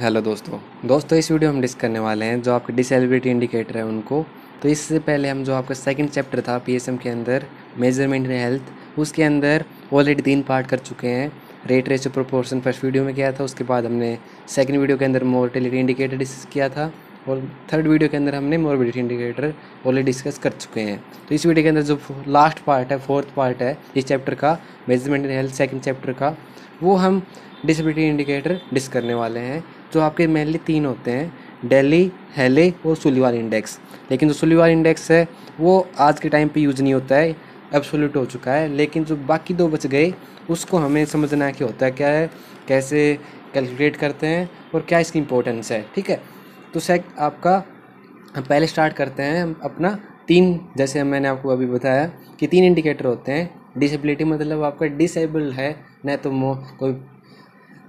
hello दोस्तों दोस्तों इस वीडियो में हम डिस्क करने वाले हैं जो आपके डिसेबिलिटी इंडिकेटर है उनको तो इससे पहले हम जो आपका सेकंड चैप्टर था पीएसएम के अंदर मेजरमेंट इन हेल्थ उसके अंदर ऑलरेडी तीन पार्ट कर चुके हैं rate ratio proportion first video में किया था उसके बाद हमने सेकेंड वीडियो के अंदर मोर्टेलिटी इंडिकेटर डिस्कस किया था और थर्ड वीडियो के अंदर हमने मोरबिलिटी इंडिकेटर ऑलरेडी डिस्कस कर चुके हैं तो इस वीडियो के अंदर जो लास्ट पार्ट है फोर्थ पार्ट है इस चैप्टर का measurement in health second chapter का वो हम डिसेबिलिटी इंडिकेटर डिस्क करने वाले हैं जो आपके मेनली तीन होते हैं डेली हेले और सुलिवार इंडेक्स लेकिन जो सुलिवार इंडेक्स है वो आज के टाइम पे यूज़ नहीं होता है एब्सोल्यूट हो चुका है लेकिन जो बाकी दो बच गए उसको हमें समझना है कि होता क्या है कैसे कैलकुलेट करते हैं और क्या इसकी इंपॉर्टेंस है ठीक है तो सेक आपका हम पहले स्टार्ट करते हैं अपना तीन जैसे मैंने आपको अभी बताया कि तीन इंडिकेटर होते हैं डिसेबिलिटी मतलब आपका डिसेबल है न तो कोई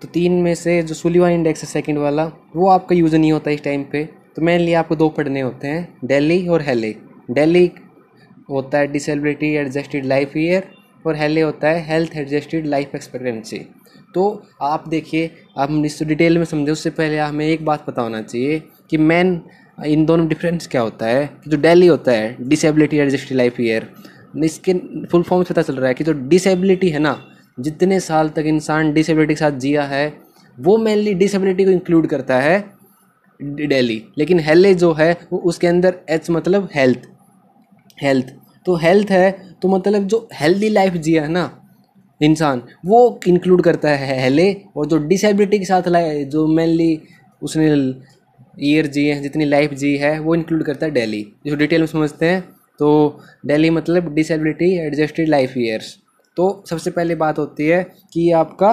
तो तीन में से जो सुलिवान इंडेक्स है सेकंड वाला वो आपका यूज़ नहीं होता इस टाइम पे तो मेनली आपको दो पढ़ने होते हैं डेली और हेले डेली होता है डिसेबिलिटी एडजस्टेड लाइफ ईयर और हेले होता है हेल्थ एडजस्टेड लाइफ एक्सपेक्टेंसी तो आप देखिए आप हम इसको डिटेल में समझें उससे पहले हमें एक बात पता होना चाहिए कि मेन इन दोनों में डिफरेंस क्या होता है जो डेली होता है डिसेबिलिटी एडजस्टेड लाइफ ईयर इसके फुल फॉर्म से पता चल रहा है कि जो डिसेबिलिटी है ना जितने साल तक इंसान डिसेबिलिटी के साथ जिया है वो मेनली डिसेबिलिटी को इंक्लूड करता है डेली लेकिन हेले जो है वो उसके अंदर एच मतलब हेल्थ हेल्थ तो हेल्थ है तो मतलब जो हेल्दी लाइफ जिया है ना इंसान वो इंक्लूड करता है हेले और जो डिसेबिलिटी के साथ लाए जो मेनली उसने ईयर जिए हैं जितनी लाइफ जी है वो इंक्लूड करता है डेली जो डिटेल में समझते हैं तो डेली मतलब डिसेबिलिटी एडजस्टेड लाइफ ईयर्स तो सबसे पहले बात होती है कि आपका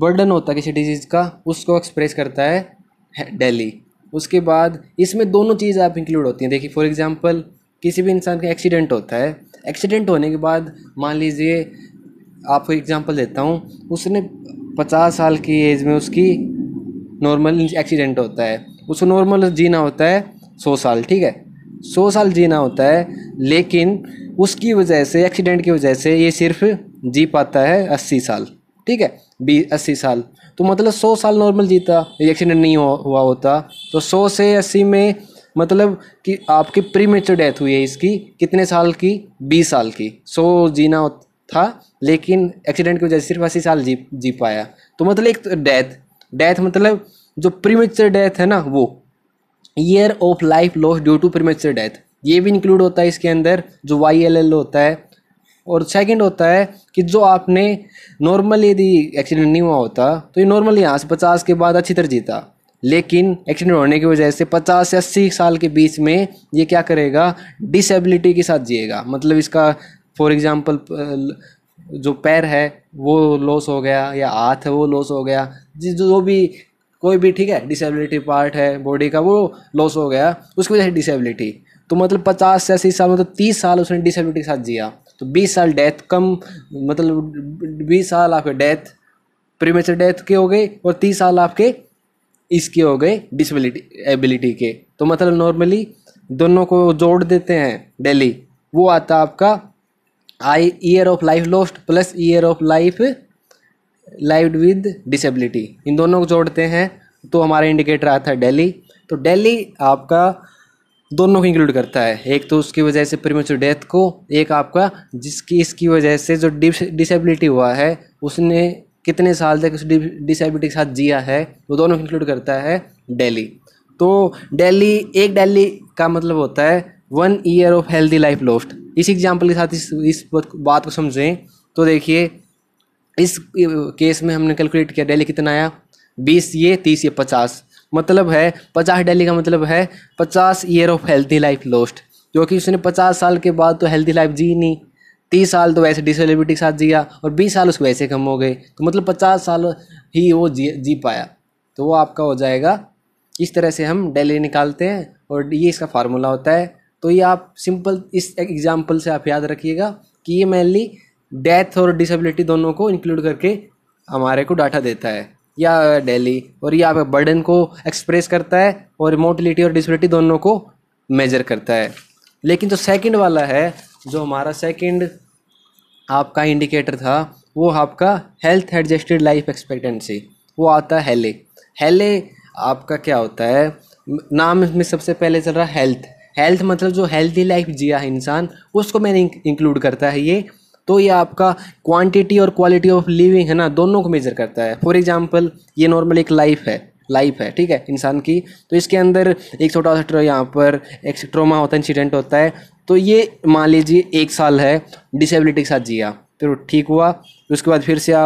बर्डन होता है किसी डिजीज़ का उसको एक्सप्रेस करता है डेली उसके बाद इसमें दोनों चीज़ आप इंक्लूड होती हैं देखिए फॉर एग्जांपल किसी भी इंसान का एक्सीडेंट होता है एक्सीडेंट होने के बाद मान लीजिए आपको एग्जांपल देता हूँ उसने पचास साल की एज में उसकी नॉर्मल एक्सीडेंट होता है उसको नॉर्मल जीना होता है सौ साल ठीक है सौ साल जीना होता है लेकिन उसकी वजह से एक्सीडेंट की वजह से ये सिर्फ जी पाता है अस्सी साल ठीक है बीस अस्सी साल तो मतलब सौ साल नॉर्मल जीता ये एक्सीडेंट नहीं हुआ होता तो सौ से अस्सी में मतलब कि आपकी प्री मेचर डेथ हुई है इसकी कितने साल की बीस साल की सौ जीना था लेकिन एक्सीडेंट की वजह से सिर्फ अस्सी साल जी जी पाया तो मतलब एक डेथ डेथ मतलब जो प्रीमेचर डेथ है ना वो year of life lost due to premature death ये भी इंक्लूड होता है इसके अंदर जो वाई एल एल होता है और सेकंड होता है कि जो आपने नॉर्मल यदि एक्सीडेंट नहीं हुआ होता तो ये नॉर्मल यहाँ से पचास के बाद अच्छी तरह जीता लेकिन एक्सीडेंट होने की वजह से पचास से अस्सी साल के बीच में ये क्या करेगा डिसेबिलिटी के साथ जिएगा मतलब इसका फॉर एग्ज़ाम्पल जो पैर है वो लॉस हो गया या हाथ है वो लॉस हो गया जिस जो भी कोई भी ठीक है डिसेबिलिटी पार्ट है बॉडी का वो लॉस हो गया उसकी वजह से डिसेबिलिटी तो मतलब पचास से अस्सी साल मतलब तीस साल उसने डिसेबिलिटी के साथ जिया तो बीस साल डेथ कम मतलब बीस साल आपके डेथ प्रीमेचर डेथ के हो गए और तीस साल आपके इसके हो गए डिसेबिलिटी एबिलिटी के तो मतलब नॉर्मली दोनों को जोड़ देते हैं डेली वो आता आपका आई year of life lost plus year of life life with disability इन दोनों को जोड़ते हैं तो हमारा इंडिकेटर आता है डेली तो डेली आपका दोनों को इंक्लूड करता है एक तो उसकी वजह से प्रीमेच्योर डेथ को एक आपका जिसकी इसकी वजह से जो डिसेबिलिटी हुआ है उसने कितने साल तक उस डिसेबिलिटी के साथ जिया है वो दोनों को इंक्लूड करता है डेली तो डेली एक डेली का मतलब होता है one year of healthy life lost इस एग्जाम्पल के साथ इस इस बात को समझें तो देखिए इस केस में हमने कैलकुलेट किया डेली कितना आया बीस ये तीस ये पचास मतलब है पचास डेली का मतलब है पचास year of healthy life lost क्योंकि उसने पचास साल के बाद तो हेल्थी लाइफ जी नहीं तीस साल तो वैसे डिसेबिलिटी के साथ जिया और बीस साल उसको वैसे कम हो गए तो मतलब पचास साल ही वो जी जी पाया तो वो आपका हो जाएगा इस तरह से हम डेली निकालते हैं और ये इसका फार्मूला होता है तो ये आप सिंपल इस एग्जाम्पल से आप याद रखिएगा कि ये मेनली डेथ और डिसेबिलिटी दोनों को इंक्लूड करके हमारे को डाटा देता है या डेली और ये आप बर्डन को एक्सप्रेस करता है और मोटिलिटी और डिसबिलिटी दोनों को मेजर करता है लेकिन जो सेकंड वाला है जो हमारा सेकंड आपका इंडिकेटर था वो आपका हेल्थ एडजस्टेड लाइफ एक्सपेक्टेंसी वो आता है हेले हेले आपका क्या होता है नाम इसमें सबसे पहले चल रहा हेल्थ हेल्थ मतलब जो हेल्थी लाइफ जिया है इंसान उसको मैंने इंक्लूड करता है ये तो ये आपका क्वांटिटी और क्वालिटी ऑफ लिविंग है ना दोनों को मेजर करता है फॉर एग्जाम्पल ये नॉर्मल एक लाइफ है लाइफ है ठीक है इंसान की तो इसके अंदर एक छोटा सा यहाँ पर एक ट्रोमा होता है इंसिडेंट होता है तो ये मान लीजिए एक साल है डिसेबिलिटी के साथ जिया फिर ठीक हुआ उसके बाद फिर से आ,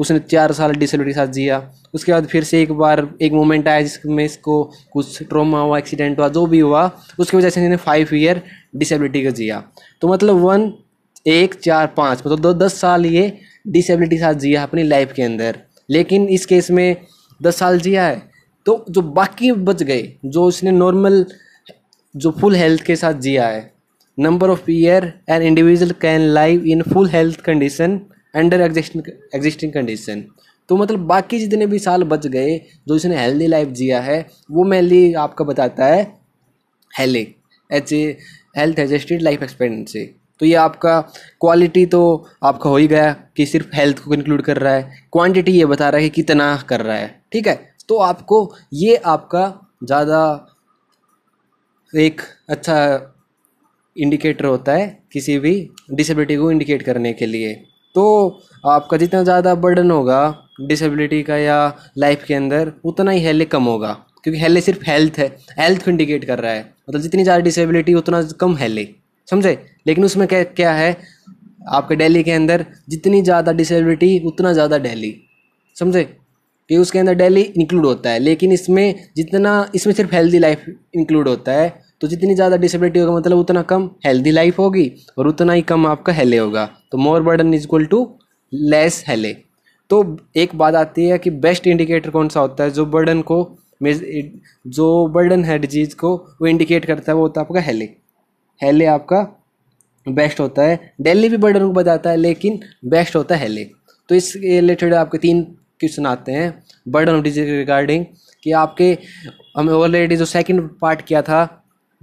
उसने चार साल डिसेबिलिटी के साथ जिया उसके बाद फिर से एक बार एक मोमेंट आया जिसमें इसको कुछ ट्रोमा हुआ एक्सीडेंट हुआ जो भी हुआ उसकी वजह से इसने फाइव ईयर डिसेबिलिटी का जिया तो मतलब वन एक चार पाँच मतलब दो दस साल ये डिसेबिलिटी के साथ जिया अपनी लाइफ के अंदर लेकिन इस केस में दस साल जिया है तो जो बाकी बच गए जो इसने नॉर्मल जो फुल हेल्थ के साथ जिया है number of year an individual can live in full health condition under existing condition तो मतलब बाकी जितने भी साल बच गए जो इसने हेल्दी लाइफ जिया है वो मेनली आपका बताता है HALE H A health adjusted life expectancy तो ये आपका क्वालिटी तो आपका हो ही गया कि सिर्फ हेल्थ को इंक्लूड कर रहा है क्वांटिटी ये बता रहा है कि कितना कर रहा है ठीक है तो आपको ये आपका ज़्यादा एक अच्छा इंडिकेटर होता है किसी भी डिसेबिलिटी को इंडिकेट करने के लिए तो आपका जितना ज़्यादा बर्डन होगा डिसेबिलिटी का या लाइफ के अंदर उतना ही हेल्थ कम होगा क्योंकि हेल्थ सिर्फ हेल्थ है हेल्थ को इंडिकेट कर रहा है मतलब जितनी ज़्यादा डिसेबिलिटी उतना कम हेल्थ समझे लेकिन उसमें क्या क्या है आपके डेली के अंदर जितनी ज़्यादा डिसेबिलिटी उतना ज़्यादा डेली समझे कि उसके अंदर डेली इंक्लूड होता है लेकिन इसमें जितना इसमें सिर्फ हेल्दी लाइफ इंक्लूड होता है तो जितनी ज़्यादा डिसेबिलिटी होगा मतलब उतना कम हेल्दी लाइफ होगी और उतना ही कम आपका हेले होगा तो more burden is equal to less HALE तो एक बात आती है कि बेस्ट इंडिकेटर कौन सा होता है जो बर्डन को जो बर्डन है डिजीज़ को वो इंडिकेट करता है वो होता है आपका हेले हेले आपका बेस्ट होता है दिल्ली भी बर्डर को बताता है लेकिन बेस्ट होता है हेले तो इस रिलेटेड आपके तीन क्वेश्चन आते हैं बर्डन ऑफ डिजीज रिगार्डिंग कि आपके हमें ऑलरेडी जो सेकंड पार्ट किया था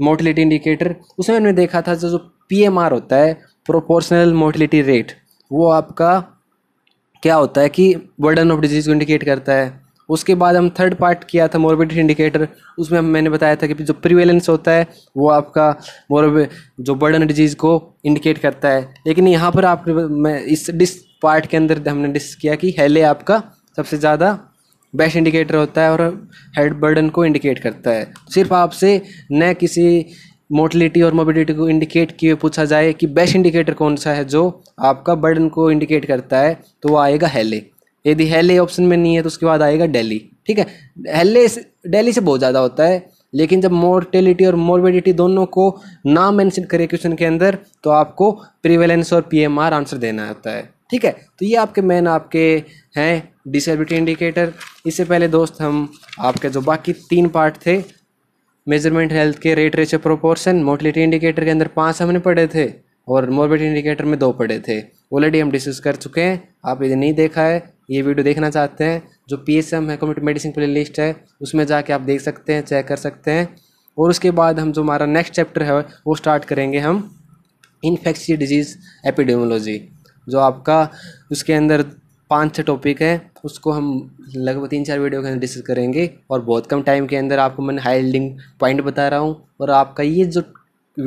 मोटिलिटी इंडिकेटर उसमें हमने देखा था जो जो पी होता है प्रोपोर्शनल मोटिलिटी रेट वो आपका क्या होता है कि बर्डन ऑफ डिजीज को इंडिकेट करता है उसके बाद हम थर्ड पार्ट किया था मोरबिडिटी इंडिकेटर उसमें मैंने बताया था कि जो प्रिवेलेंस होता है वो आपका मोरब जो बर्डन डिजीज़ को इंडिकेट करता है लेकिन यहाँ पर आप मैं इस डिस पार्ट के अंदर हमने डिस किया कि हेले आपका सबसे ज़्यादा बेस्ट इंडिकेटर होता है और हेड बर्डन को इंडिकेट करता है सिर्फ आपसे न किसी मोटिलिटी और मोबिलिटी को इंडिकेट किए पूछा जाए कि बेस्ट इंडिकेटर कौन सा है जो आपका बर्डन को इंडिकेट करता है तो वो आएगा हेले यदि हेले ऑप्शन में नहीं है तो उसके बाद आएगा डेली ठीक है हेले डेली से बहुत ज़्यादा होता है लेकिन जब मोर्टेलिटी और मोरबिडिटी दोनों को ना मेंशन करे क्वेश्चन के अंदर तो आपको प्रिवेलेंस और पीएमआर आंसर देना होता है ठीक है तो ये आपके मेन आपके हैं डिसेबिलिटी इंडिकेटर इससे पहले दोस्त हम आपके जो बाकी तीन पार्ट थे मेजरमेंट हेल्थ के रेट रेचर प्रोपोर्शन मोर्टिलिटी इंडिकेटर के अंदर पाँच हमने पढ़े थे और मोरबिडिटी इंडिकेटर में दो पढ़े थे ऑलरेडी हम डिस्कस कर चुके हैं आप यदि नहीं देखा है ये वीडियो देखना चाहते हैं जो पी एस एम है कम्युनिटी मेडिसिन प्ले लिस्ट है उसमें जाके आप देख सकते हैं चेक कर सकते हैं और उसके बाद हम जो हमारा नेक्स्ट चैप्टर है वो स्टार्ट करेंगे हम इन्फेक्शियस डिजीज़ एपिडेमोलॉजी जो आपका उसके अंदर पाँच छः टॉपिक है उसको हम लगभग तीन चार वीडियो के अंदर डिस्कस करेंगे और बहुत कम टाइम के अंदर आपको मैं हाईलिंग पॉइंट बता रहा हूँ और आपका ये जो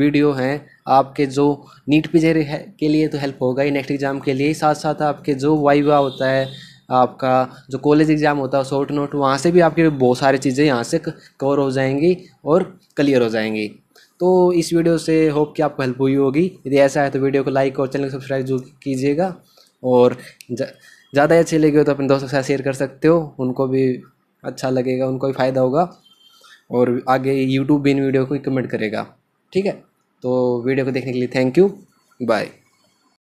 वीडियो है आपके जो नीट पी के लिए तो हेल्प होगा ही नेक्स्ट एग्ज़ाम के लिए साथ साथ आपके जो वाइवा होता है आपका जो कॉलेज एग्ज़ाम होता है शॉर्ट नोट वहाँ से भी आपके बहुत सारी चीज़ें यहाँ से कवर हो जाएंगी और क्लियर हो जाएंगी तो इस वीडियो से होप कि आपको हेल्प हुई होगी यदि ऐसा है तो वीडियो को लाइक और चैनल को सब्सक्राइब जरूर कीजिएगा और ज़्यादा अच्छी लगी हो तो अपने दोस्तों के साथ शेयर कर सकते हो उनको भी अच्छा लगेगा उनको भी फ़ायदा होगा और आगे यूट्यूब भी इन वीडियो को कमेंट करेगा ठीक है तो वीडियो को देखने के लिए थैंक यू बाय